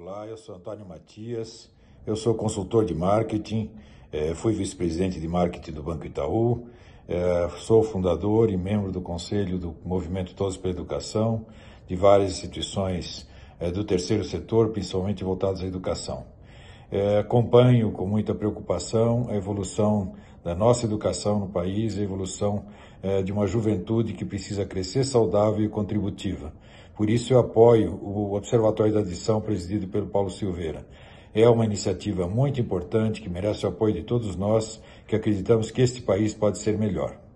Olá, eu sou Antônio Matias, eu sou consultor de marketing, é, fui vice-presidente de marketing do Banco Itaú, é, sou fundador e membro do Conselho do Movimento Todos pela Educação, de várias instituições é, do terceiro setor, principalmente voltadas à educação. É, acompanho com muita preocupação a evolução da nossa educação no país, a evolução é, de uma juventude que precisa crescer saudável e contributiva. Por isso eu apoio o Observatório da Adição presidido pelo Paulo Silveira. É uma iniciativa muito importante que merece o apoio de todos nós que acreditamos que este país pode ser melhor.